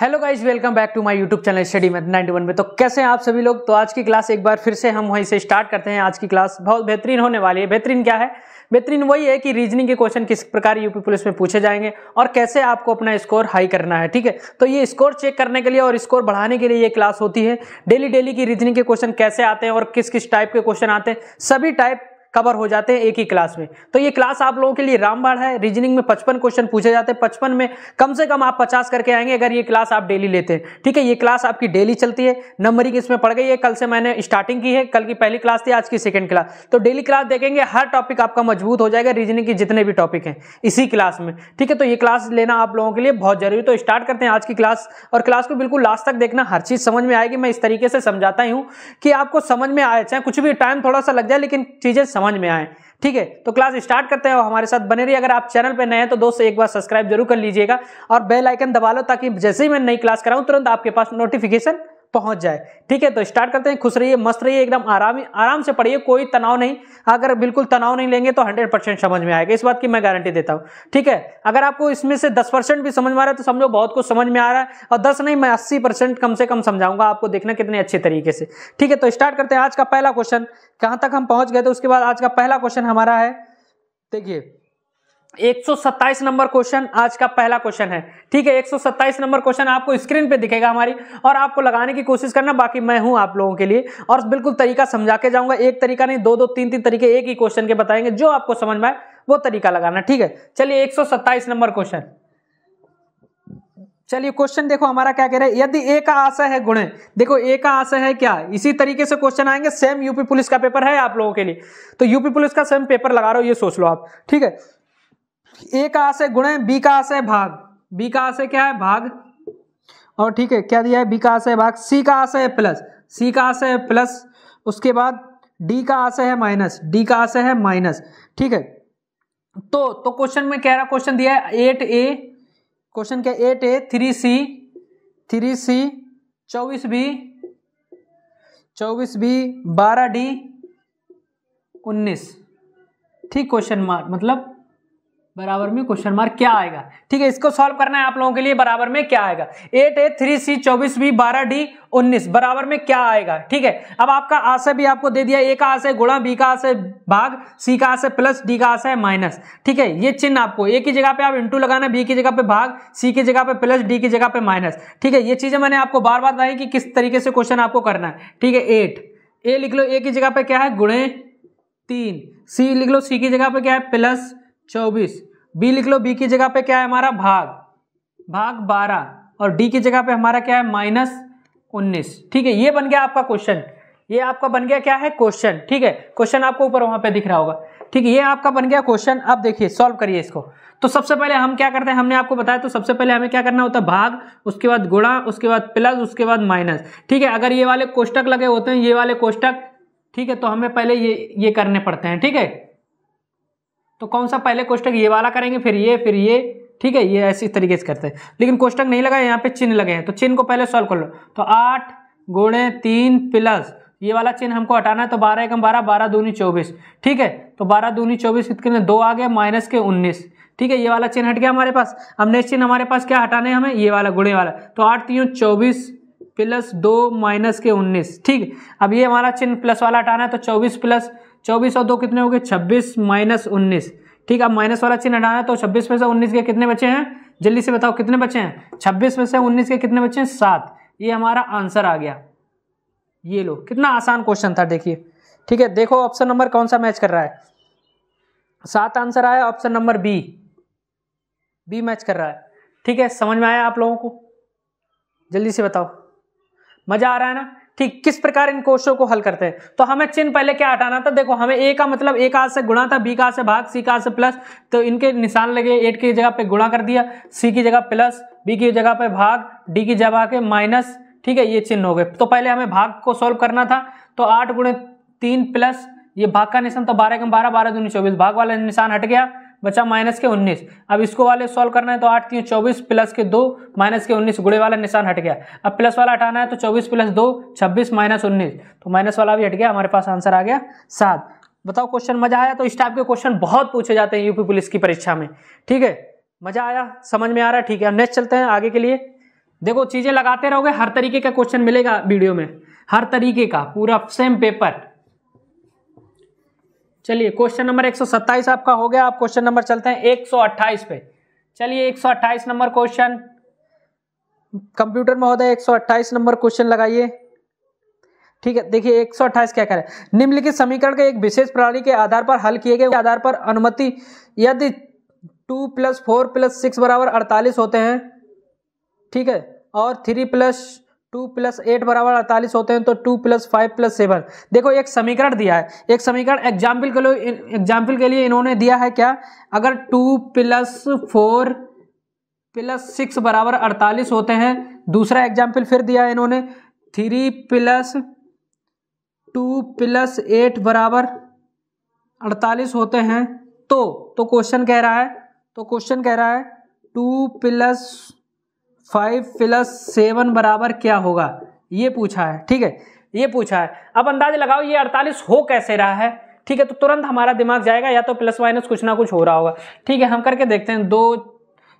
hello guys welcome back to my YouTube channel study math 91 में तो कैसे हैं आप सभी लोग तो आज की क्लास एक बार फिर से हम वहीं से स्टार्ट करते हैं आज की क्लास बहुत बेहतरीन होने वाली है बेहतरीन क्या है बेहतरीन वही है कि रीजनिंग के क्वेश्चन किस प्रकार यूपी पुलिस में पूछे जाएंगे और कैसे आपको अपना स्कोर हाई करना है ठीक है तो ये स्कोर चेक करने के लिए और स्कोर बढ़ाने के लिए ये क्लास होती है डेली डेली की रीजनिंग के क्वेश्चन कैसे आते हैं और किस किस टाइप के क्वेश्चन आते हैं सभी टाइप कवर हो जाते हैं एक ही क्लास में तो ये क्लास आप लोगों के लिए रामबाड़ है रीजनिंग में पचपन क्वेश्चन पूछे जाते हैं पचपन में कम से कम आप पचास करके आएंगे अगर ये क्लास आप डेली लेते हैं ठीक है ये क्लास आपकी डेली चलती है नंबरिंग इसमें पड़ गई है कल से मैंने स्टार्टिंग की है कल की पहली क्लास थी आज की सेकेंड क्लास तो डेली क्लास देखेंगे हर टॉपिक आपका मजबूत हो जाएगा रीजनिंग के जितने भी टॉपिक हैं इसी क्लास में ठीक है तो ये क्लास लेना आप लोगों के लिए बहुत जरूरी तो स्टार्ट करते हैं आज की क्लास और क्लास को बिल्कुल लास्ट तक देखना हर चीज समझ में आएगी मैं इस तरीके से समझाता ही हूँ कि आपको समझ में आए चाहे कुछ भी टाइम थोड़ा सा लग जाए लेकिन चीजें समझ समझ में आए ठीक है तो क्लास स्टार्ट करते हैं और हमारे साथ बने रहिए अगर आप चैनल पर नए हैं तो दोस्तों एक बार सब्सक्राइब जरूर कर लीजिएगा और बेल आइकन दबा लो ताकि जैसे ही मैं नई क्लास कराऊं तुरंत आपके पास नोटिफिकेशन पहुंच जाए ठीक है तो स्टार्ट करते हैं खुश रहिए मस्त रहिए एकदम आराम आराम से पढ़िए कोई तनाव नहीं अगर बिल्कुल तनाव नहीं लेंगे तो हंड्रेड परसेंट समझ में आएगा इस बात की मैं गारंटी देता हूं ठीक है अगर आपको इसमें से दस परसेंट भी समझ में आ रहा है तो समझो बहुत कुछ समझ में आ रहा है और दस नहीं मैं अस्सी परसेंट कम से कम समझाऊंगा आपको देखना कितने अच्छे तरीके से ठीक है तो स्टार्ट करते हैं आज का पहला क्वेश्चन कहाँ तक हम पहुंच गए तो उसके बाद आज का पहला क्वेश्चन हमारा है देखिए 127 नंबर क्वेश्चन आज का पहला क्वेश्चन है ठीक है 127 नंबर क्वेश्चन आपको स्क्रीन पे दिखेगा हमारी और आपको लगाने की कोशिश करना बाकी मैं हूं आप लोगों के लिए और बिल्कुल तरीका समझा के जाऊंगा एक तरीका नहीं दो दो तीन तीन तरीके एक ही क्वेश्चन के बताएंगे जो आपको समझ में आए वो तरीका लगाना ठीक है चलिए एक नंबर क्वेश्चन चलिए क्वेश्चन देखो हमारा क्या कह रहा है यदि ए का आशय है गुणे देखो ए का आशय है क्या इसी तरीके से क्वेश्चन आएंगे सेम यूपी पुलिस का पेपर है आप लोगों के लिए तो यूपी पुलिस का सेम पेपर लगा रहे हो ये सोच लो आप ठीक है ए का आशय गुण है बी का आशय भाग बी का आशय क्या है भाग और ठीक है क्या दिया है बी का आशय भाग सी का आशय है प्लस सी का आशय है प्लस उसके बाद डी का आशय है माइनस डी का आशय है माइनस ठीक है तो तो क्वेश्चन में कह रहा क्वेश्चन दिया है एट ए क्वेश्चन क्या eight A three C three C चौबीस बी चौबीस बी बारह डी उन्नीस ठीक क्वेश्चन मार्क मतलब बराबर में क्वेश्चन मार्क क्या आएगा ठीक है इसको सॉल्व करना है आप लोगों के लिए बराबर में क्या आएगा एट ए थ्री सी चौबीस बी बारह डी उन्नीस बराबर में क्या आएगा ठीक है अब आपका आशय भी आपको दे दिया ए का आशय गुणा बी का आशय भाग सी का आशय प्लस डी का आशय माइनस ठीक है ये चिन्ह आपको ए की जगह पे आप इंटू लगाना बी की जगह पे भाग सी की जगह पे प्लस डी की जगह पे माइनस ठीक है ये चीजें मैंने आपको बार बार बताई कि किस तरीके से क्वेश्चन आपको करना है ठीक है एट ए लिख लो ए की जगह पे क्या है गुणे तीन सी लिख लो सी की जगह पे क्या है प्लस चौबीस बी लिख लो बी की जगह पे क्या है हमारा भाग भाग बारह और डी की जगह पे हमारा क्या है माइनस उन्नीस ठीक है ये बन गया आपका क्वेश्चन ये आपका बन गया क्या है क्वेश्चन ठीक है क्वेश्चन आपको ऊपर वहां पे दिख रहा होगा ठीक है ये आपका बन गया क्वेश्चन अब देखिए सॉल्व करिए इसको तो सबसे पहले हम क्या करते हैं हमने आपको बताया तो सबसे पहले हमें क्या करना होता है भाग उसके बाद गुणा उसके बाद प्लस उसके बाद माइनस ठीक है अगर ये वाले कोष्टक लगे होते हैं ये वाले कोष्टक ठीक है तो हमें पहले ये ये करने पड़ते हैं ठीक है तो कौन सा पहले कोष्टक ये वाला करेंगे फिर ये फिर ये ठीक है ये ऐसे इस तरीके से करते हैं लेकिन कोष्टक नहीं लगा यहाँ पे चिन्ह लगे हैं तो चिन्ह को पहले सॉल्व कर लो तो आठ गुणे तीन प्लस ये वाला चिन्ह हमको हटाना है तो बारह एकम बारह बारह दूनी चौबीस ठीक है तो बारह दूनी चौबीस इतने दो आ गए माइनस के उन्नीस ठीक है ये वाला चिन्ह हट गया हमारे पास अब नेक्स्ट चिन्ह हमारे पास क्या हटाना है हमें ये वाला गुणे वाला तो आठ तीन चौबीस प्लस दो माइनस के उन्नीस ठीक अब ये हमारा चिन्ह प्लस वाला हटाना है तो चौबीस प्लस चौबीस और दो कितने हो गए छब्बीस माइनस उन्नीस ठीक है माइनस वाला चिन्ह हटाना है तो छब्बीस में से उन्नीस के कितने बचे हैं जल्दी से बताओ कितने बचे हैं छब्बीस में से उन्नीस के कितने बचे हैं सात ये हमारा आंसर आ गया ये लो कितना आसान क्वेश्चन था देखिए ठीक है देखो ऑप्शन नंबर कौन सा मैच कर रहा है सात आंसर आया option number B B match कर रहा है ठीक है समझ में आया आप लोगों को जल्दी से बताओ मज़ा आ रहा है ना ठीक किस प्रकार इन कोशों को हल करते हैं तो हमें चिन्ह पहले क्या हटाना था देखो हमें ए का मतलब ए का से गुणा था बी का से भाग सी का से प्लस तो इनके निशान लगे एट की जगह पे गुणा कर दिया सी की जगह प्लस बी की जगह पे भाग डी की जगह के माइनस ठीक है ये चिन्ह हो गए तो पहले हमें भाग को सॉल्व करना था तो आठ गुणे तीन प्लस ये भाग का निशान तो बारह के बारह बारह दूनी चौबीस भाग वाला निशान हट गया बचा माइनस के उन्नीस अब इसको वाले सॉल्व करना है तो आठ तीन चौबीस प्लस के दो माइनस के उन्नीस गुड़े वाला निशान हट गया अब प्लस वाला हटाना है तो चौबीस प्लस दो छब्बीस माइनस उन्नीस तो माइनस वाला भी हट गया हमारे पास आंसर आ गया सात बताओ क्वेश्चन मजा आया तो इस टाइप के क्वेश्चन बहुत पूछे जाते हैं यूपी पुलिस की परीक्षा में ठीक है मजा आया समझ में आ रहा है ठीक है नेक्स्ट चलते हैं आगे के लिए देखो चीजें लगाते रहोगे हर तरीके का क्वेश्चन मिलेगा वीडियो में हर तरीके का पूरा सेम पेपर चलिए क्वेश्चन नंबर 127 आपका हो गया आप क्वेश्चन नंबर चलते हैं 128 पे चलिए 128 नंबर क्वेश्चन कंप्यूटर में होता है 128 नंबर क्वेश्चन लगाइए ठीक है देखिए 128 क्या करें निम्नलिखित समीकरण के एक विशेष प्रणाली के आधार पर हल किए गए आधार पर अनुमति यदि two plus four plus six बराबर अड़तालीस होते हैं ठीक है और three plus two plus eight बराबर अड़तालीस होते हैं तो two plus five plus seven देखो एक समीकरण दिया है एक समीकरण एग्जाम्पल के लिए एग्जाम्पल के लिए इन्होंने दिया है क्या अगर two plus four plus six बराबर अड़तालीस होते हैं दूसरा एग्जाम्पल फिर दिया है इन्होंने three plus two plus eight बराबर अड़तालीस होते हैं तो तो क्वेश्चन कह रहा है तो क्वेश्चन कह रहा है two plus five plus seven बराबर क्या होगा ये पूछा है ठीक है ये पूछा है अब अंदाज लगाओ ये अड़तालीस हो कैसे रहा है ठीक है तो तुरंत हमारा दिमाग जाएगा या तो प्लस माइनस कुछ ना कुछ हो रहा होगा ठीक है हम करके देखते हैं दो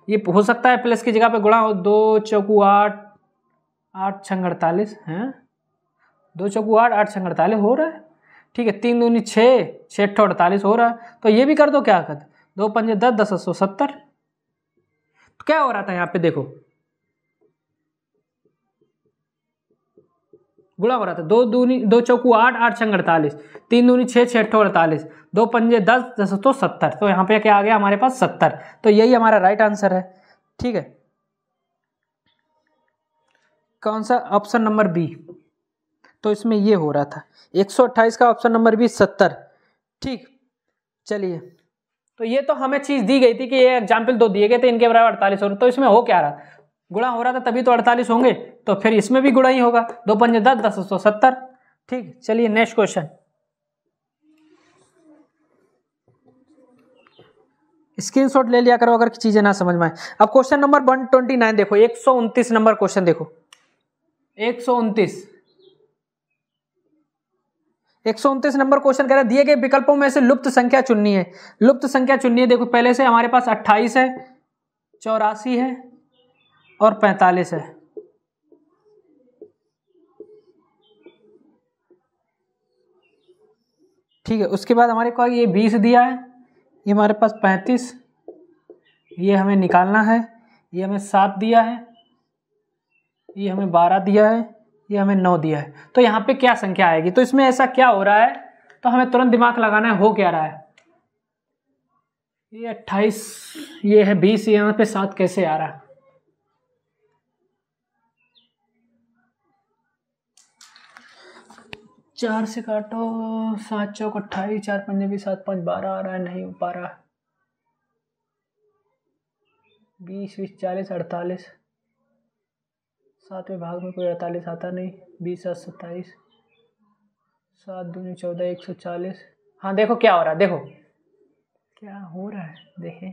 ये हो सकता है प्लस की जगह पे गुणा हो दो चौकू आठ आठ छंग अड़तालीस हैं दो चौकू आठ आठ छंग अड़तालीस हो रहा है ठीक है तीन दूनी छः छः अठो अड़तालीस हो रहा है तो ये भी कर दो क्या कर दो पंजे दस दस सौ सत्तर तो क्या हो रहा था यहाँ पे देखो गुणा हो रहा था दो दूनी दो चौकू आठ आठ छंग अड़तालीस तीन दूनी छः छः अट्ठो अड़तालीस दो पंजे दस दस तो सत्तर तो यहाँ पे क्या आ गया हमारे पास सत्तर तो यही हमारा राइट आंसर है ठीक है कौन सा ऑप्शन नंबर बी तो इसमें ये हो रहा था एक सौ अट्ठाईस का ऑप्शन नंबर बी सत्तर ठीक चलिए तो ये तो हमें चीज़ दी गई थी कि ये एग्जाम्पल दो दिए गए थे इनके बराबर अड़तालीस हो तो इसमें हो क्या रहा गुणा हो रहा था तभी तो अड़तालीस होंगे तो फिर इसमें भी गुणा ही होगा दो पंजे दस दस सौ सत्तर ठीक चलिए नेक्स्ट क्वेश्चन स्क्रीनशॉट ले लिया करो अगर चीजें ना समझ में आए अब question number one twenty nine देखो एक सौ उन्तीस नंबर क्वेश्चन देखो एक सौ उन्तीस एक सौ उनतीस नंबर क्वेश्चन कह रहा है दिए गए विकल्पों में से लुप्त संख्या चुननी है लुप्त संख्या चुननी है देखो पहले से हमारे पास अट्ठाईस है चौरासी है और पैंतालीस है ठीक है उसके बाद हमारे को ये बीस दिया है ये हमारे पास पैंतीस ये हमें निकालना है ये हमें सात दिया है ये हमें बारह दिया है ये हमें नौ दिया है तो यहाँ पे क्या संख्या आएगी तो इसमें ऐसा क्या हो रहा है तो हमें तुरंत दिमाग लगाना है हो क्या रहा है ये अट्ठाईस ये है बीस यहाँ पे सात कैसे आ रहा है चार से काटो सात चौक अट्ठाईस चार पंजे भी सात पाँच बारह आ रहा है नहीं हो पा रहा बीस बीस चालीस अड़तालीस सातवें भाग में कोई अड़तालीस आता नहीं बीस सात सत्ताईस सात दूनी चौदह एक सौ चालीस हाँ देखो क्या हो रहा है देखो क्या हो रहा है देखें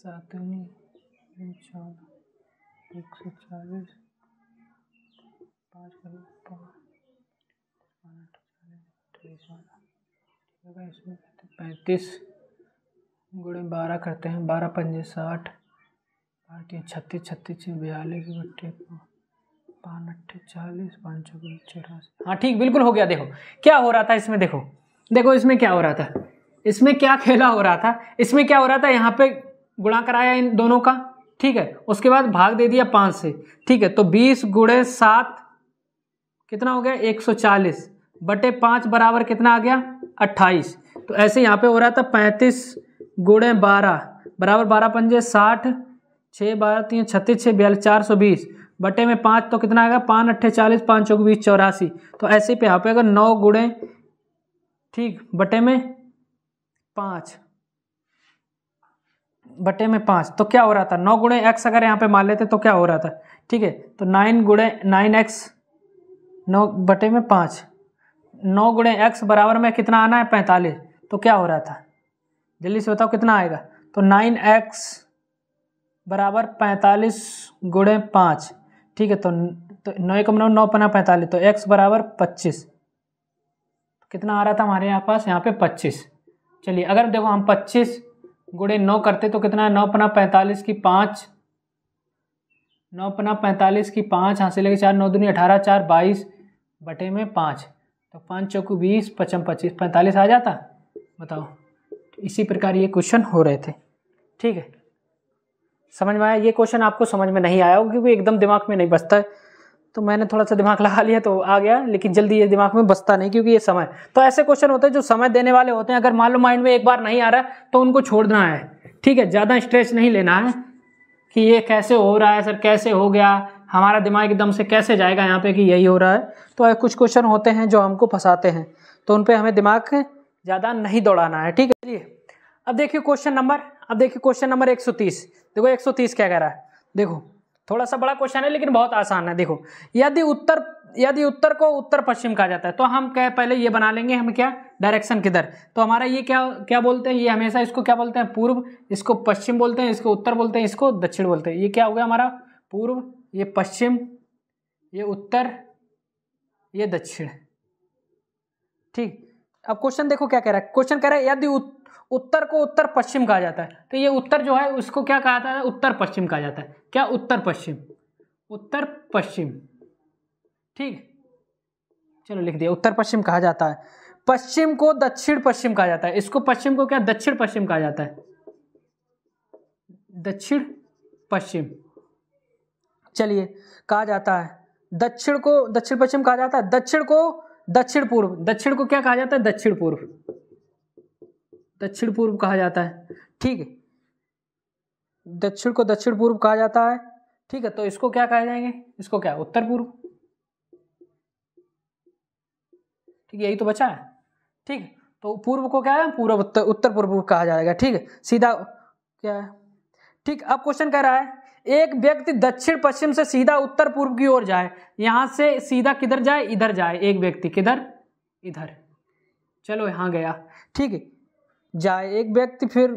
सात दूनी चौदह एक सौ चालीस पाँच पैंतीस गुड़े बारह करते हैं बारह पंजे साठ बारह छत्तीस छत्तीस छः बयालीस बट्टे पाँच अट्ठे चालीस पाँच चौरासी हाँ ठीक बिल्कुल हो गया देखो क्या हो रहा था इसमें देखो देखो इसमें क्या हो रहा था इसमें क्या खेला हो रहा था इसमें क्या हो रहा था यहाँ पे गुणा कराया इन दोनों का ठीक है उसके बाद भाग दे दिया पाँच से ठीक है तो बीस गुड़े सात कितना हो गया एक सौ चालीस बटे पाँच बराबर कितना आ गया अट्ठाईस तो ऐसे यहाँ पे हो रहा था पैंतीस गुड़े बारह बराबर बारह पंजे साठ छः बारह तीन छत्तीस छः बयालीस चार सौ बीस बटे में पाँच तो कितना आएगा पाँच अट्ठे चालीस पाँच चौक बीस चौरासी तो ऐसे पे यहाँ पे अगर नौ गुड़े ठीक बटे में पाँच बटे में पाँच तो क्या हो रहा था नौ गुड़े एक्स अगर यहाँ पे मान लेते तो क्या हो रहा था ठीक है तो नाइन गुड़े नाइन एक्स नौ बटे में पाँच नौ गुणे एक्स बराबर में कितना आना है पैंतालीस तो क्या हो रहा था जल्दी से बताओ कितना आएगा तो नाइन एक्स बराबर पैंतालीस गुणे पाँच ठीक है तो तो नौ कम नौ नौ पना पैंतालीस तो एक्स बराबर पच्चीस तो कितना आ रहा था हमारे यहाँ पास यहाँ पे पच्चीस चलिए अगर देखो हम पच्चीस गुणे नौ करते तो कितना है नौ पना पैंतालीस की पाँच नौ पना पैंतालीस की पाँच हाँ से लेके चार नौ दूनी अठारह चार बाईस बटे में पाँच तो पाँच चौक बीस पचम पच्चीस पैंतालीस आ जाता बताओ तो इसी प्रकार ये क्वेश्चन हो रहे थे ठीक है समझ में आया ये क्वेश्चन आपको समझ में नहीं आया होगा क्योंकि एकदम दिमाग में नहीं बसता है तो मैंने थोड़ा सा दिमाग लगा लिया तो आ गया लेकिन जल्दी ये दिमाग में बसता नहीं क्योंकि ये समय तो ऐसे क्वेश्चन होते हैं जो समय देने वाले होते हैं अगर मान लो माइंड में एक बार नहीं आ रहा तो उनको छोड़ना है ठीक है ज़्यादा स्ट्रेस नहीं लेना है कि ये कैसे हो रहा है सर कैसे हो गया हमारा दिमाग एकदम से कैसे जाएगा यहाँ पे कि यही हो रहा है तो कुछ क्वेश्चन होते हैं जो हमको फंसाते हैं तो उन पर हमें दिमाग ज़्यादा नहीं दौड़ाना है ठीक है चलिए अब देखिए क्वेश्चन नंबर अब देखिए क्वेश्चन नंबर एक देखो एक क्या कह रहा है देखो थोड़ा सा बड़ा क्वेश्चन है लेकिन बहुत आसान है देखो यदि उत्तर यदि उत्तर को उत्तर पश्चिम कहा जाता है तो हम क्या पहले ये बना लेंगे हम क्या डायरेक्शन किधर तो हमारा ये क्या क्या बोलते हैं ये हमेशा इसको क्या बोलते हैं पूर्व इसको पश्चिम बोलते हैं इसको उत्तर बोलते हैं इसको दक्षिण बोलते हैं ये क्या हो गया हमारा पूर्व ये पश्चिम ये उत्तर ये दक्षिण ठीक अब क्वेश्चन देखो क्या कह रहा है क्वेश्चन कह रहा है यदि उत्तर को उत्तर पश्चिम कहा जाता है तो ये उत्तर जो है उसको क्या कहा जाता है उत्तर पश्चिम कहा जाता है क्या उत्तर पश्चिम उत्तर पश्चिम ठीक चलो लिख दिया उत्तर पश्चिम कहा जाता है पश्चिम को दक्षिण पश्चिम कहा जाता है इसको पश्चिम को क्या दक्षिण पश्चिम कहा जाता है दक्षिण पश्चिम चलिए कहा जाता है दक्षिण को दक्षिण पश्चिम कहा जाता है दक्षिण को दक्षिण पूर्व दक्षिण को क्या कहा जाता है दक्षिण पूर्व दक्षिण पूर्व कहा जाता है ठीक है दक्षिण को दक्षिण पूर्व कहा जाता है ठीक है तो इसको क्या कहा जाएंगे इसको क्या उत्तर पूर्व ठीक है यही तो बचा है ठीक है तो पूर्व को क्या है पूर्व उत्तर पूर्व कहा जाएगा ठीक है सीधा क्या है ठीक अब क्वेश्चन कह रहा है एक व्यक्ति दक्षिण पश्चिम से सीधा उत्तर पूर्व की ओर जाए यहां से सीधा किधर जाए इधर जाए एक व्यक्ति किधर इधर चलो यहां गया ठीक है जाए एक व्यक्ति फिर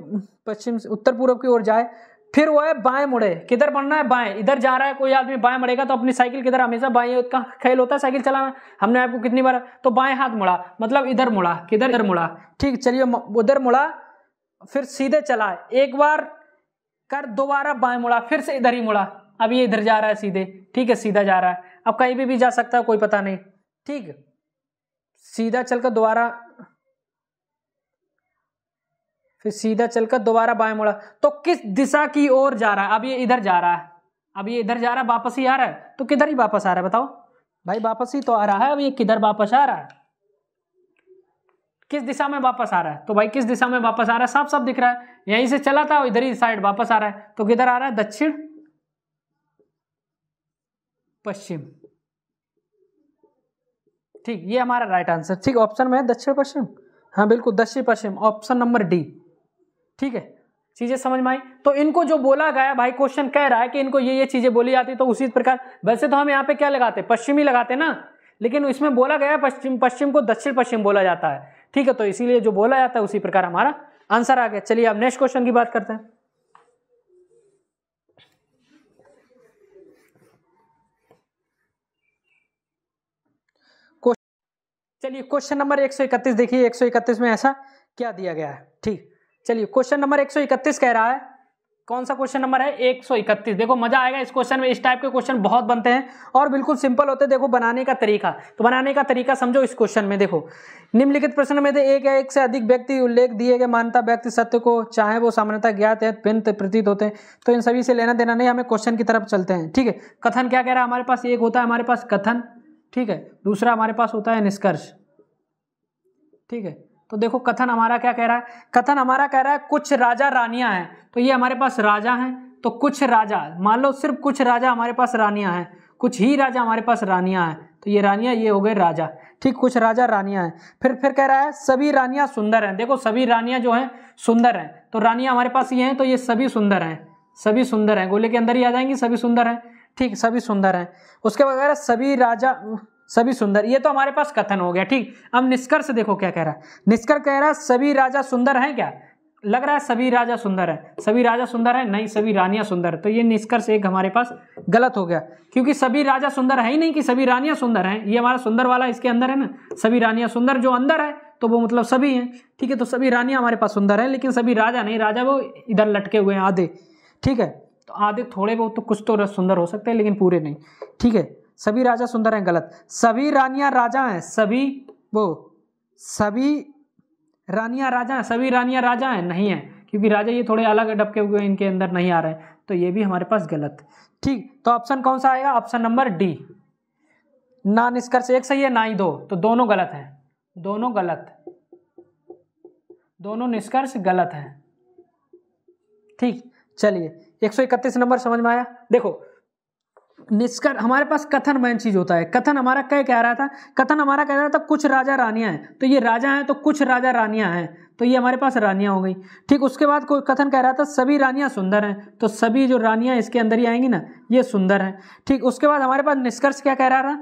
पश्चिम से उत्तर पूर्व की ओर जाए फिर वह बाएं मुड़े किधर बढ़ना है बाएं इधर जा रहा है कोई आदमी बाएं मुड़ेगा तो अपनी साइकिल किधर हमेशा बाएं का खेल होता है साइकिल चलाना हमने आपको कितनी बार तो बाएं हाथ मुड़ा मतलब इधर मुड़ा किधर इधर मुड़ा ठीक चलिए उधर मुड़ा फिर सीधे चला एक बार कर दोबारा बाएं मुड़ा फिर से इधर ही मुड़ा अब ये इधर जा रहा है सीधे ठीक है सीधा जा रहा है अब कहीं भी भी जा सकता है कोई पता नहीं ठीक सीधा चलकर दोबारा फिर सीधा चलकर दोबारा बाएं मुड़ा तो किस दिशा की ओर जा रहा है अब ये इधर जा रहा है अब ये इधर जा रहा है वापस ही आ रहा है तो किधर ही वापस आ रहा है बताओ भाई वापस ही तो आ रहा है अब ये किधर वापस आ रहा है किस दिशा में वापस आ रहा है तो भाई किस दिशा में वापस आ रहा है साफ साफ दिख रहा है यहीं से चला था इधर ही साइड वापस आ रहा है तो किधर आ रहा है दक्षिण पश्चिम ठीक ये हमारा राइट आंसर ठीक ऑप्शन में है दक्षिण पश्चिम हाँ बिल्कुल दक्षिण पश्चिम ऑप्शन नंबर डी ठीक है चीजें समझ में आई तो इनको जो बोला गया भाई क्वेश्चन कह रहा है कि इनको ये ये चीजें बोली जाती तो उसी प्रकार वैसे तो हम यहाँ पे क्या लगाते पश्चिमी लगाते ना लेकिन इसमें बोला गया पश्चिम पश्चिम को दक्षिण पश्चिम बोला जाता है ठीक है तो इसीलिए जो बोला जाता है उसी प्रकार हमारा आंसर आ गया चलिए अब नेक्स्ट क्वेश्चन की बात करते हैं चलिए क्वेश्चन नंबर 131 देखिए 131 में ऐसा क्या दिया गया है ठीक चलिए क्वेश्चन नंबर 131 कह रहा है कौन सा क्वेश्चन नंबर है 131 देखो मजा आएगा इस क्वेश्चन में इस टाइप के क्वेश्चन बहुत बनते हैं और बिल्कुल सिंपल होते हैं देखो बनाने का तरीका तो बनाने का तरीका समझो इस क्वेश्चन में देखो निम्नलिखित प्रश्न में एक या एक से अधिक व्यक्ति उल्लेख दिए गए मानता व्यक्ति सत्य को चाहे वो सामान्यता ज्ञात है पिंत प्रतीत होते हैं तो इन सभी से लेना देना नहीं हमें क्वेश्चन की तरफ चलते हैं ठीक है कथन क्या कह रहा है हमारे पास एक होता है हमारे पास कथन ठीक है दूसरा हमारे पास होता है निष्कर्ष ठीक है तो देखो कथन हमारा क्या कह रहा है कथन हमारा कह रहा है कुछ राजा रानियां हैं तो ये हमारे पास राजा हैं तो कुछ राजा मान लो सिर्फ कुछ राजा हमारे पास रानियां हैं कुछ ही राजा हमारे पास रानियां हैं तो ये रानियां ये हो गए राजा ठीक कुछ राजा रानियां हैं फिर फिर कह रहा है सभी रानियां सुंदर हैं देखो सभी रानियां जो हैं सुंदर हैं तो रानियां हमारे पास ये हैं तो ये सभी सुंदर हैं सभी सुंदर हैं गोले के अंदर ही आ जाएंगी सभी सुंदर हैं ठीक सभी सुंदर हैं उसके बगैर सभी राजा सभी सुंदर ये तो हमारे पास कथन हो गया ठीक अब निष्कर्ष देखो क्या कह रहा है निष्कर्ष कह रहा है सभी राजा सुंदर हैं क्या लग रहा है सभी राजा सुंदर है सभी राजा सुंदर है नहीं सभी रानियां सुंदर तो ये निष्कर्ष एक हमारे पास गलत हो गया क्योंकि सभी राजा सुंदर है ही नहीं कि सभी रानियां सुंदर हैं ये हमारा सुंदर वाला इसके अंदर है ना सभी रानियां सुंदर जो अंदर है तो वो मतलब सभी हैं ठीक है तो सभी रानियां हमारे पास सुंदर हैं लेकिन सभी राजा नहीं राजा वो इधर लटके हुए हैं आधे ठीक है तो आधे थोड़े बहुत तो कुछ तो सुंदर हो सकते हैं लेकिन पूरे नहीं ठीक है सभी राजा सुंदर हैं गलत सभी रानियां राजा हैं सभी वो सभी रानियां राजा हैं सभी रानियां राजा हैं नहीं है क्योंकि राजा ये थोड़े अलग डबके हुए इनके अंदर नहीं आ रहे हैं तो ये भी हमारे पास गलत ठीक तो ऑप्शन कौन सा आएगा ऑप्शन नंबर डी ना निष्कर्ष एक सही है ना ही दो तो दोनों गलत हैं दोनों गलत दोनों निष्कर्ष गलत हैं ठीक चलिए 131 नंबर समझ में आया देखो निष्कर हमारे पास कथन मैन चीज होता है कथन हमारा क्या कह रहा था कथन हमारा कह रहा था कुछ राजा रानियां हैं तो ये राजा हैं तो कुछ राजा रानियां हैं तो ये हमारे पास रानियां हो गई ठीक उसके बाद कोई कथन कह रहा था सभी रानियां सुंदर हैं तो सभी जो रानियां इसके अंदर ही आएंगी ना ये सुंदर हैं ठीक उसके बाद हमारे पास निष्कर्ष क्या कह रहा था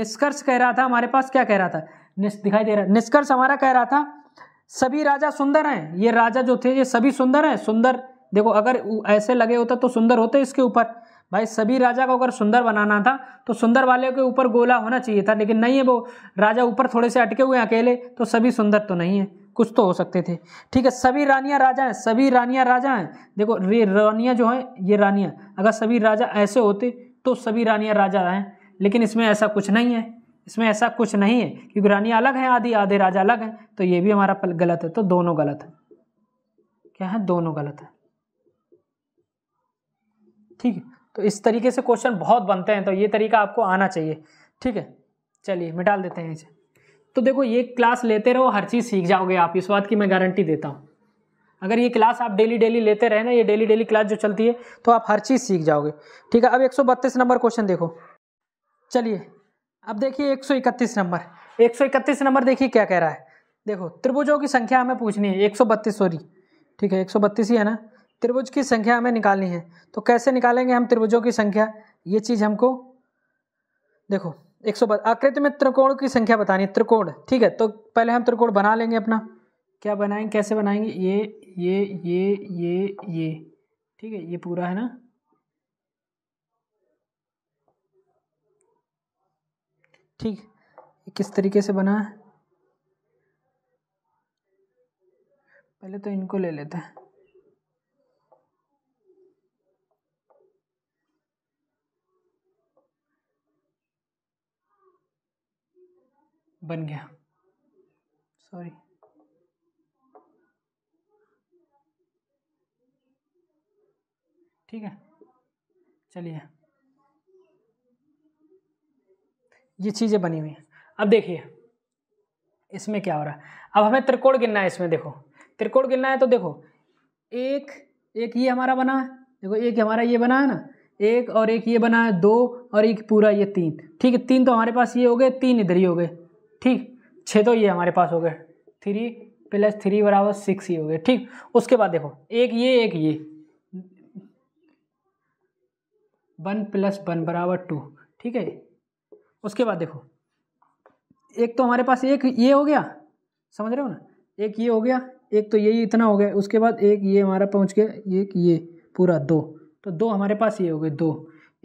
निष्कर्ष कह रहा था हमारे पास क्या कह रहा था दिखाई दे रहा निष्कर्ष हमारा कह रहा था सभी राजा सुंदर हैं ये राजा जो थे ये सभी सुंदर हैं सुंदर देखो अगर ऐसे लगे होता तो सुंदर होते इसके ऊपर भाई सभी राजा को अगर सुंदर बनाना था तो सुंदर वाले के ऊपर गोला होना चाहिए था लेकिन नहीं है वो राजा ऊपर थोड़े से अटके हुए हैं अकेले तो सभी सुंदर तो नहीं है कुछ तो हो सकते थे ठीक है सभी रानियां राजा हैं सभी रानियां राजा हैं देखो ये रानियां जो हैं ये रानियां अगर सभी राजा ऐसे होते तो सभी रानियां राजा हैं लेकिन इसमें ऐसा कुछ नहीं है इसमें ऐसा कुछ नहीं है क्योंकि रानियां अलग हैं आधी आधे राजा अलग हैं तो ये भी हमारा गलत है तो दोनों गलत है क्या है दोनों गलत है ठीक है तो इस तरीके से क्वेश्चन बहुत बनते हैं तो ये तरीका आपको आना चाहिए ठीक है चलिए मिटाल देते हैं इसे तो देखो ये क्लास लेते रहो हर चीज़ सीख जाओगे आप इस बात की मैं गारंटी देता हूँ अगर ये क्लास आप डेली डेली लेते रहे ना ये डेली डेली क्लास जो चलती है तो आप हर चीज़ सीख जाओगे ठीक है अब एक नंबर क्वेश्चन देखो चलिए अब देखिए एक नंबर एक नंबर देखिए क्या कह रहा है देखो त्रिभुजों की संख्या हमें पूछनी है एक सौ बत्तीस सॉरी ठीक है एक सौ बत्तीस ही है ना त्रिभुज की संख्या हमें निकालनी है तो कैसे निकालेंगे हम त्रिभुजों की संख्या ये चीज़ हमको देखो एक सौ आकृति में त्रिकोण की संख्या बतानी त्रिकोण ठीक है तो पहले हम त्रिकोण बना लेंगे अपना क्या बनाएंगे कैसे बनाएंगे ये ये ये ये ये ठीक है ये पूरा है ना ठीक किस तरीके से बना है पहले तो इनको ले लेते हैं बन गया सॉरी ठीक है चलिए ये चीज़ें बनी हुई हैं अब देखिए इसमें क्या हो रहा है अब हमें त्रिकोण गिनना है इसमें देखो त्रिकोण गिनना है तो देखो एक एक ये हमारा बना है देखो एक हमारा ये बना है ना एक और एक ये बना है दो और एक पूरा ये तीन ठीक है तीन तो हमारे पास ये हो गए तीन इधर ही हो गए ठीक छः तो ये हमारे पास हो गए थ्री प्लस थ्री बराबर सिक्स ही हो गए ठीक उसके बाद देखो एक ये एक ये वन प्लस वन बराबर टू ठीक है उसके बाद देखो एक तो हमारे पास एक ये हो गया समझ रहे हो ना एक ये हो गया एक तो यही इतना हो गया उसके बाद एक ये हमारा पहुंच गया एक ये पूरा दो तो दो हमारे पास ये हो गए दो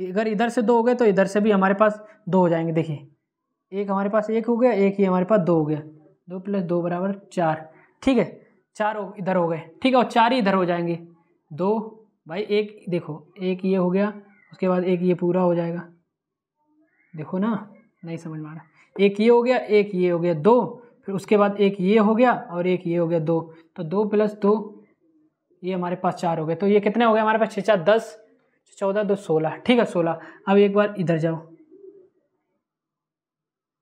अगर इधर से दो हो गए तो इधर से भी हमारे पास दो हो जाएंगे देखिए एक हमारे पास एक हो गया एक ही हमारे पास दो हो गया दो प्लस दो बराबर चार ठीक है चार हो इधर हो गए ठीक है और चार ही इधर हो जाएंगे दो भाई एक देखो एक ये हो गया उसके बाद एक ये पूरा हो जाएगा देखो ना नहीं समझ में आ रहा एक ये हो गया एक ये हो गया दो फिर उसके बाद एक ये हो गया और एक ये हो गया दो तो दो प्लस दो ये हमारे पास चार हो गए तो ये कितने हो गए हमारे पास छः चार दस चौदह दो सोलह ठीक है सोलह अब एक बार इधर जाओ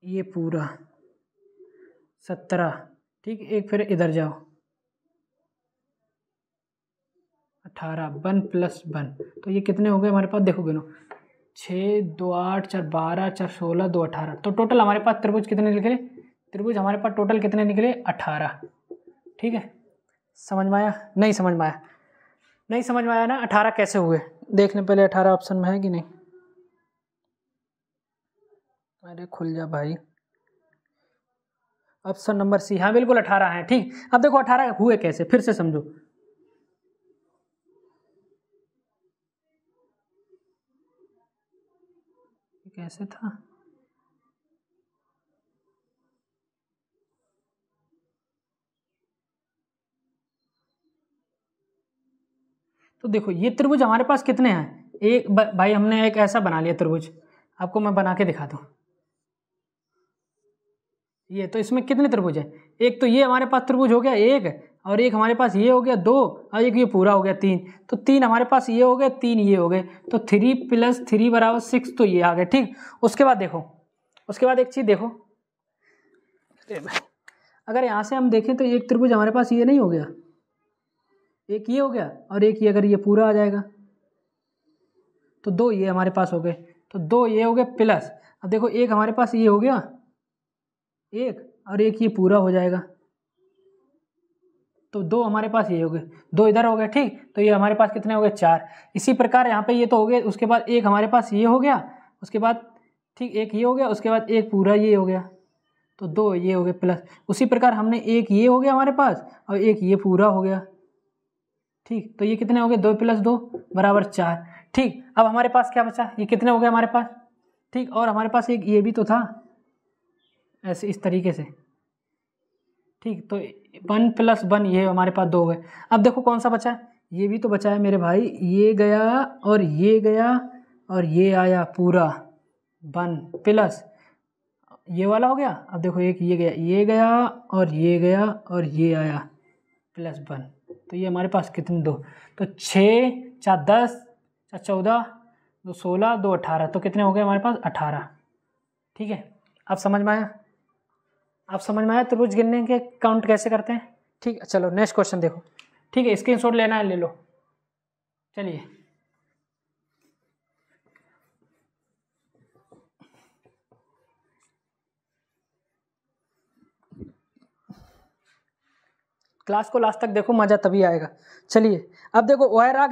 ये पूरा सत्रह ठीक एक फिर इधर जाओ अठारह वन प्लस वन तो ये कितने हो गए हमारे पास देखोगे ना छः दो आठ चार बारह चार सोलह दो अठारह तो टोटल हमारे पास त्रिभुज कितने निकले त्रिभुज हमारे पास टोटल कितने निकले अठारह ठीक है समझ में आया नहीं समझ में आया नहीं समझ में आया ना अठारह कैसे हुए देखने पहले अठारह ऑप्शन में है कि नहीं अरे खुल जा भाई ऑप्शन नंबर सी हाँ बिल्कुल अठारह है ठीक अब देखो अठारह हुए कैसे फिर से समझो कैसे था तो देखो ये त्रिभुज हमारे पास कितने हैं एक भाई हमने एक ऐसा बना लिया त्रिभुज आपको मैं बना के दिखा दूँ ये तो इसमें कितने त्रिभुज हैं एक तो ये हमारे पास त्रिभुज हो गया एक और एक हमारे पास ये हो गया दो और एक ये पूरा हो गया तीन तो तीन हमारे पास ये हो गए तीन ये हो गए तो थ्री प्लस थ्री बराबर सिक्स तो ये आ गए ठीक उसके बाद देखो उसके बाद एक चीज़ देखो अगर यहाँ से हम देखें तो एक त्रिभुज हमारे पास ये नहीं हो गया एक ये हो गया और एक ये अगर ये पूरा आ जाएगा तो दो ये हमारे पास हो गए तो दो ये हो गए प्लस अब देखो एक हमारे पास ये हो गया एक और एक ये पूरा हो जाएगा तो दो हमारे पास ये हो गए दो इधर हो गए ठीक तो ये हमारे पास कितने हो गए चार इसी प्रकार यहाँ पे ये तो हो गए उसके बाद एक हमारे पास ये हो गया उसके बाद ठीक एक ये हो गया उसके बाद एक पूरा ये हो गया तो दो ये हो गए प्लस उसी प्रकार हमने एक ये हो गया हमारे पास और एक ये पूरा हो गया ठीक तो ये कितने हो गए दो प्लस दो बराबर चार ठीक अब हमारे पास क्या बचा ये कितने हो गए हमारे पास ठीक और हमारे पास एक ये भी तो था ऐसे इस तरीके से ठीक तो वन प्लस वन ये हमारे पास दो गए अब देखो कौन सा बचा है ये भी तो बचा है मेरे भाई ये गया और ये गया और ये आया पूरा वन प्लस ये वाला हो गया अब देखो एक ये गया ये गया और ये गया और ये आया प्लस वन तो ये हमारे पास कितने दो तो छः चार दस चार चौदह दो सोलह दो अठारह तो कितने हो गए हमारे पास अठारह ठीक है अब समझ में आया आप समझ में आया त्रिभुज गिनने के काउंट कैसे करते हैं ठीक है चलो नेक्स्ट क्वेश्चन देखो ठीक है स्क्रीनशॉट लेना है ले लो चलिए क्लास को लास्ट तक देखो मजा तभी आएगा चलिए अब देखो वह राग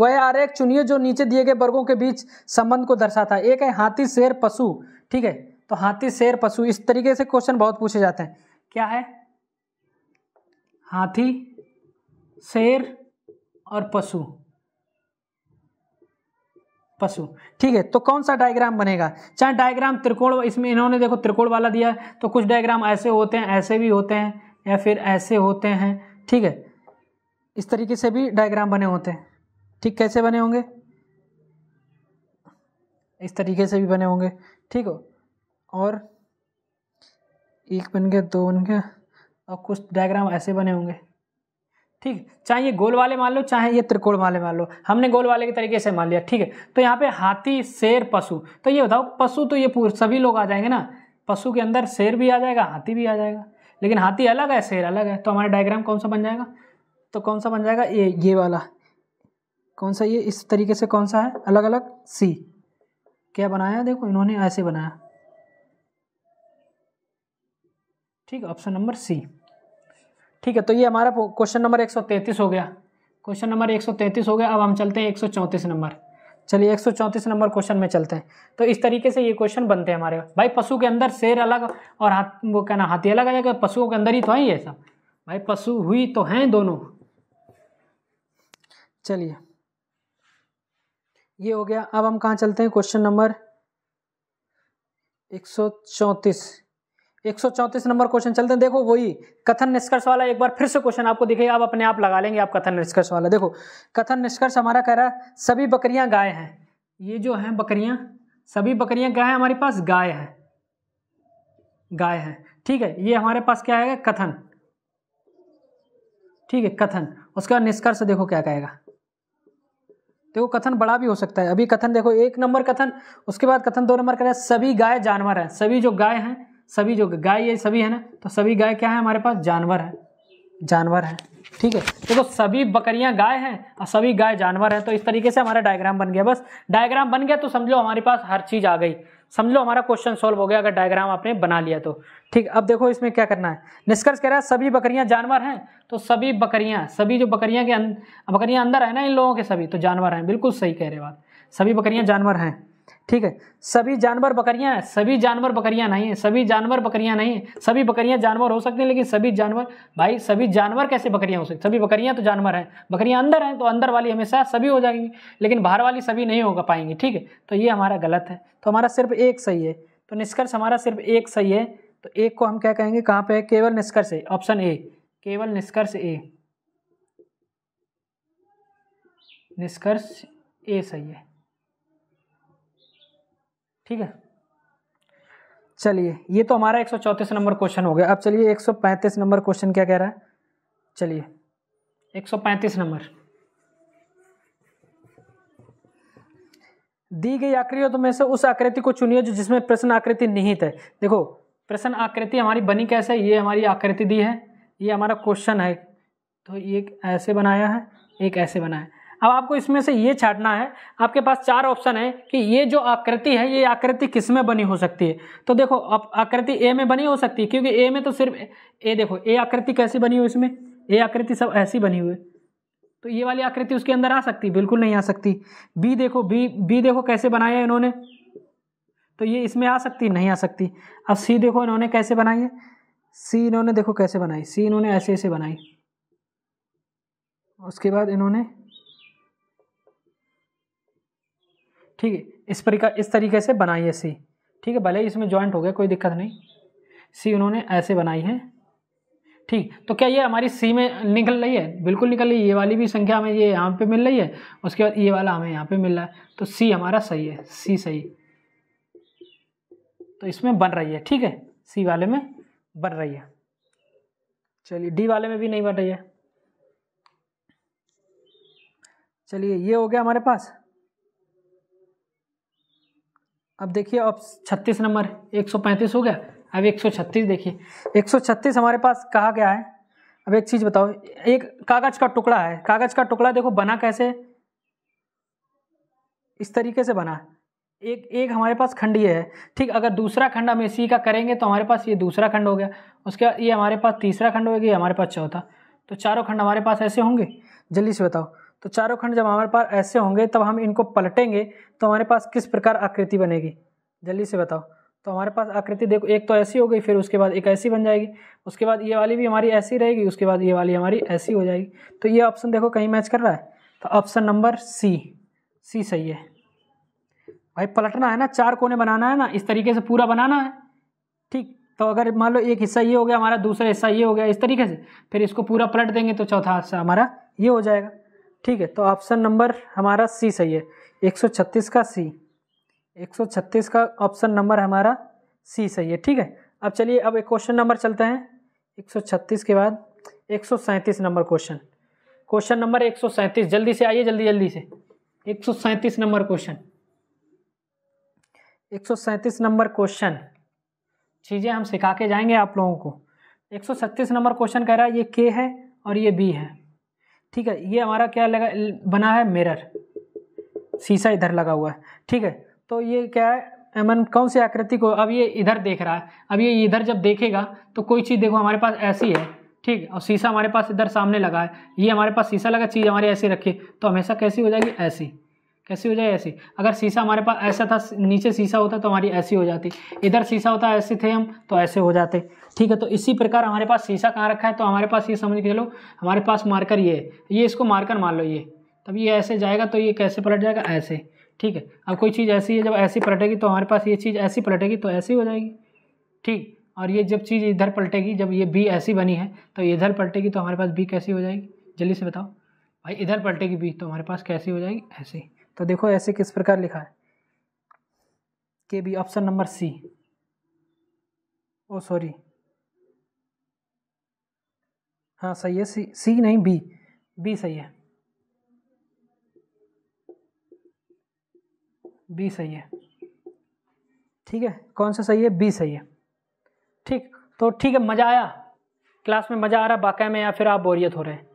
वह आर एक चुनिए जो नीचे दिए गए वर्गों के बीच संबंध को दर्शाता है एक है हाथी शेर पशु ठीक है तो हाथी शेर पशु इस तरीके से क्वेश्चन बहुत पूछे जाते हैं क्या है हाथी शेर और पशु पशु ठीक है तो कौन सा डायग्राम बनेगा चाहे डायग्राम त्रिकोण इसमें इन्होंने देखो त्रिकोण वाला दिया है तो कुछ डायग्राम ऐसे होते हैं ऐसे भी होते हैं या फिर ऐसे होते हैं ठीक है इस तरीके से भी डायग्राम बने होते हैं ठीक कैसे बने होंगे इस तरीके से भी बने होंगे ठीक हो और एक बन गया दो बन गया और कुछ डायग्राम ऐसे बने होंगे ठीक चाहे ये गोल वाले मान लो चाहे ये त्रिकोण वाले मान लो हमने गोल वाले के तरीके से मान लिया ठीक है तो यहाँ पे हाथी शेर पशु तो ये बताओ पशु तो ये सभी लोग आ जाएंगे ना पशु के अंदर शेर भी आ जाएगा हाथी भी आ जाएगा लेकिन हाथी अलग है शेर अलग है तो हमारा डायग्राम कौन सा बन जाएगा तो कौन सा बन जाएगा ये ये वाला कौन सा ये इस तरीके से कौन सा है अलग अलग सी क्या बनाया देखो इन्होंने ऐसे बनाया ठीक है ऑप्शन नंबर सी ठीक है तो ये हमारा क्वेश्चन नंबर 133 हो गया क्वेश्चन नंबर 133 हो गया अब हम चलते हैं 134 नंबर चलिए 134 नंबर क्वेश्चन में चलते हैं तो इस तरीके से ये क्वेश्चन बनते हैं हमारे भाई पशु के अंदर शेर अलग और हाथ वो क्या ना हाथी अलग अलग पशुओं के अंदर ही तो है ये सब भाई पशु हुई तो हैं दोनों चलिए ये हो गया अब हम कहाँ चलते हैं क्वेश्चन नंबर एक 134 नंबर क्वेश्चन चलते हैं देखो वही कथन निष्कर्ष वाला एक बार फिर से क्वेश्चन आपको दिखेगा आप अपने आप लगा लेंगे आप कथन निष्कर्ष वाला देखो कथन निष्कर्ष हमारा कह रहा है सभी बकरियां गाय हैं ये जो हैं बकरियां सभी बकरियां क्या है हमारे पास गाय है गाय है ठीक है ये हमारे पास क्या आएगा कथन ठीक है कथन उसका निष्कर्ष देखो क्या कहेगा देखो कथन बड़ा भी हो सकता है अभी कथन देखो एक नंबर कथन उसके बाद कथन दो नंबर कह रहा है सभी गाय जानवर हैं सभी जो गाय हैं सभी जो गाय ये सभी है ना तो सभी गाय क्या है हमारे पास जानवर है जानवर है ठीक है देखो तो सभी बकरियां गाय हैं और सभी गाय जानवर है तो इस तरीके से हमारा डायग्राम बन गया बस डायग्राम बन गया तो समझो हमारे पास हर चीज़ आ गई समझ लो हमारा क्वेश्चन सॉल्व हो गया अगर डायग्राम आपने बना लिया तो ठीक अब देखो इसमें क्या करना है निष्कर्ष कह रहा है सभी बकरियां जानवर हैं तो सभी बकरियां सभी जो बकरियां के अं, बकरियां अंदर है ना इन लोगों के सभी तो जानवर हैं बिल्कुल सही कह रहे बात सभी बकरियां जानवर हैं ठीक है सभी जानवर बकरियां सभी जानवर बकरियां नहीं है सभी जानवर बकरियां नहीं है सभी बकरियां जानवर हो सकते हैं लेकिन सभी जानवर भाई सभी जानवर कैसे बकरियां हो सकती सभी बकरियां तो जानवर हैं बकरियां अंदर हैं तो अंदर वाली हमेशा सभी हो जाएंगी लेकिन बाहर वाली सभी नहीं हो पाएंगी ठीक है तो ये हमारा गलत है तो हमारा सिर्फ एक सही है तो निष्कर्ष हमारा सिर्फ एक सही है तो एक को हम क्या कहेंगे कहाँ पर है केवल निष्कर्ष है ऑप्शन ए केवल निष्कर्ष ए निष्कर्ष ए सही है ठीक है चलिए ये तो हमारा एक नंबर क्वेश्चन हो गया अब चलिए एक नंबर क्वेश्चन क्या कह रहा है चलिए एक नंबर दी गई आकृतियों तो में से उस आकृति को चुनिए जो जिसमें प्रश्न आकृति निहित है देखो प्रश्न आकृति हमारी बनी कैसे ये हमारी आकृति दी है ये हमारा क्वेश्चन है तो ये ऐसे बनाया है एक ऐसे बनाया है अब आपको इसमें से ये छाटना है आपके पास चार ऑप्शन है कि ये जो आकृति है ये आकृति किस में बनी हो सकती है तो देखो अब आकृति ए में बनी हो सकती है क्योंकि ए में तो सिर्फ ए देखो ए आकृति कैसी बनी हुई इसमें ए आकृति सब ऐसी बनी हुई तो ये वाली आकृति उसके अंदर आ सकती बिल्कुल नहीं आ सकती बी देखो बी बी देखो कैसे बनाया है इन्होंने तो ये इसमें आ सकती नहीं आ सकती अब सी देखो इन्होंने कैसे बनाई है सी इन्होंने देखो कैसे बनाई सी इन्होंने ऐसे ऐसे बनाई उसके बाद इन्होंने ठीक है इस प्रकार इस तरीके से बनाई है सी ठीक है भले ही इसमें ज्वाइंट हो गया कोई दिक्कत नहीं सी उन्होंने ऐसे बनाई है ठीक तो क्या ये हमारी सी में निकल रही है बिल्कुल निकल रही है ये वाली भी संख्या हमें ये यहाँ पे मिल रही है उसके बाद ये वाला हमें यहाँ पे मिल रहा है तो सी हमारा सही है सी सही तो इसमें बन रही है ठीक है सी वाले में बन रही है चलिए डी वाले में भी नहीं बन रही है चलिए ये हो गया हमारे पास अब देखिए अब छत्तीस नंबर एक सौ पैंतीस हो गया अब एक सौ छत्तीस देखिए एक सौ छत्तीस हमारे पास कहा गया है अब एक चीज़ बताओ एक कागज़ का टुकड़ा है कागज़ का टुकड़ा देखो बना कैसे इस तरीके से बना एक एक हमारे पास खंड ये है ठीक अगर दूसरा खंड हम इसी का करेंगे तो हमारे पास ये दूसरा खंड हो गया उसके बाद ये हमारे पास तीसरा खंड हो गया ये हमारे पास चौथा तो चारों खंड हमारे पास ऐसे होंगे जल्दी से बताओ तो चारों खंड जब हमारे पास ऐसे होंगे तब हम इनको पलटेंगे तो हमारे पास किस प्रकार आकृति बनेगी जल्दी से बताओ तो हमारे पास आकृति देखो एक तो ऐसी हो गई फिर उसके बाद एक ऐसी बन जाएगी उसके बाद ये वाली भी हमारी ऐसी रहेगी उसके बाद ये वाली हमारी ऐसी हो जाएगी तो ये ऑप्शन देखो कहीं मैच कर रहा है तो ऑप्शन नंबर सी सी सही है भाई पलटना है ना चार कोने बनाना है ना इस तरीके से पूरा बनाना है ठीक तो अगर मान लो एक हिस्सा ये हो गया हमारा दूसरा हिस्सा ये हो गया इस तरीके से फिर इसको पूरा पलट देंगे तो चौथा हिस्सा हमारा ये हो जाएगा ठीक है तो ऑप्शन नंबर हमारा सी सही है 136 का सी 136 का ऑप्शन नंबर हमारा सी सही है ठीक है अब चलिए अब एक क्वेश्चन नंबर चलते हैं 136 के बाद 137 नंबर क्वेश्चन क्वेश्चन नंबर 137 जल्दी से आइए जल्दी जल्दी से 137 नंबर क्वेश्चन 137 नंबर क्वेश्चन चीज़ें हम सिखा के जाएंगे आप लोगों को 136 नंबर क्वेश्चन कह रहा है ये के है और ये बी है ठीक है ये हमारा क्या लगा बना है मिरर शीशा इधर लगा हुआ है ठीक है तो ये क्या है एमन कौन सी आकृति को अब ये इधर देख रहा है अब ये इधर जब देखेगा तो कोई चीज़ देखो हमारे पास ऐसी है ठीक और शीशा हमारे पास इधर सामने लगा है ये हमारे पास शीशा लगा चीज़ हमारी ऐसी रखी तो हमेशा कैसी हो जाएगी ऐसी कैसी हो जाए ऐसी अगर शीशा हमारे पास ऐसा था नीचे शीशा होता तो हमारी ऐसी हो जाती इधर शीशा होता ऐसे थे हम तो ऐसे हो जाते ठीक है तो इसी प्रकार हमारे पास शीशा कहाँ रखा है तो हमारे पास ये समझ के चलो हमारे पास मार्कर ये है ये इसको मार्कर मान लो ये तब ये ऐसे जाएगा तो ये कैसे पलट जाएगा ऐसे ठीक है अब कोई चीज़ ऐसी है जब ऐसी पलटेगी तो हमारे पास ये चीज़ ऐसी पलटेगी तो ऐसी हो जाएगी ठीक और ये जब चीज़ इधर पलटेगी जब ये बी ऐसी बनी है तो इधर पलटेगी तो हमारे पास बी कैसी हो जाएगी जल्दी से बताओ भाई इधर पलटेगी बी तो हमारे पास कैसी हो जाएगी ऐसी तो देखो ऐसे किस प्रकार लिखा है के B option number C oh sorry हाँ सही है सी सी नहीं बी बी सही है बी सही है ठीक है कौन सा सही है बी सही है ठीक तो ठीक है मज़ा आया क्लास में मज़ा आ रहा है बाकाय में या फिर आप बोरियत हो रहे हैं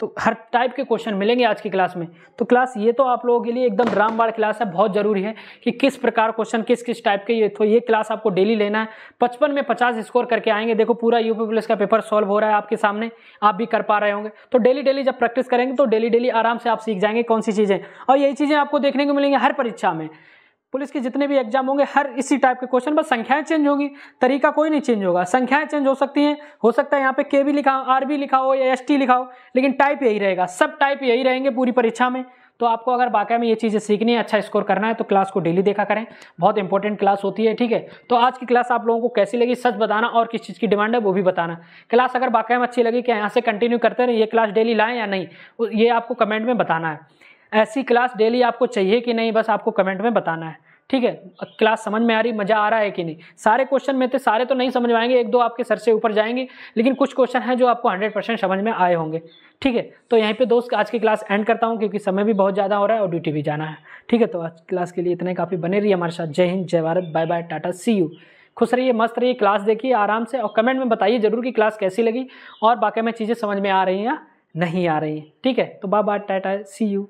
तो हर टाइप के क्वेश्चन मिलेंगे आज की क्लास में तो क्लास ये तो आप लोगों के लिए एकदम रामबाड़ क्लास है बहुत ज़रूरी है कि किस प्रकार क्वेश्चन किस किस टाइप के ये तो ये क्लास आपको डेली लेना है पचपन में पचास स्कोर करके आएंगे देखो पूरा यूपी पुलिस का पेपर सॉल्व हो रहा है आपके सामने आप भी कर पा रहे होंगे तो डेली डेली जब प्रैक्टिस करेंगे तो डेली डेली आराम से आप सीख जाएंगे कौन सी चीज़ें और यही चीज़ें आपको देखने को मिलेंगी हर परीक्षा में पुलिस के जितने भी एग्जाम होंगे हर इसी टाइप के क्वेश्चन बस संख्याएं चेंज होगी तरीका कोई नहीं चेंज होगा संख्याएं चेंज हो सकती हैं हो सकता है यहाँ पे के भी लिखा हो आर भी लिखा हो या एस टी लिखा हो लेकिन टाइप यही रहेगा सब टाइप यही रहेंगे पूरी परीक्षा में तो आपको अगर वाकई में ये चीज़ें सीखनी है अच्छा स्कोर करना है तो क्लास को डेली देखा करें बहुत इंपॉर्टेंट क्लास होती है ठीक है तो आज की क्लास आप लोगों को कैसी लगी सच बताना और किस चीज़ की डिमांड है वो भी बताना क्लास अगर वाकई में अच्छी लगी कि यहाँ से कंटिन्यू करते रहें ये क्लास डेली लाएँ या नहीं ये आपको कमेंट में बताना है ऐसी क्लास डेली आपको चाहिए कि नहीं बस आपको कमेंट में बताना है ठीक है क्लास समझ में आ रही मज़ा आ रहा है कि नहीं सारे क्वेश्चन में थे तो, सारे तो नहीं समझ में आएंगे एक दो आपके सर से ऊपर जाएंगे लेकिन कुछ क्वेश्चन हैं जो आपको 100 परसेंट समझ में आए होंगे ठीक है तो यहीं पे दोस्त आज की क्लास एंड करता हूँ क्योंकि समय भी बहुत ज़्यादा हो रहा है और ड्यूटी भी जाना है ठीक है तो आज क्लास के लिए इतने काफ़ी बने रही हमारे साथ जय हिंद जय Bharat bye bye tata see you खुश रहिए मस्त रहिए क्लास देखिए आराम से और कमेंट में बताइए ज़रूर कि क्लास कैसी लगी और बाकी में चीज़ें समझ में आ रही हैं नहीं आ रही हैं ठीक है तो bye bye tata see you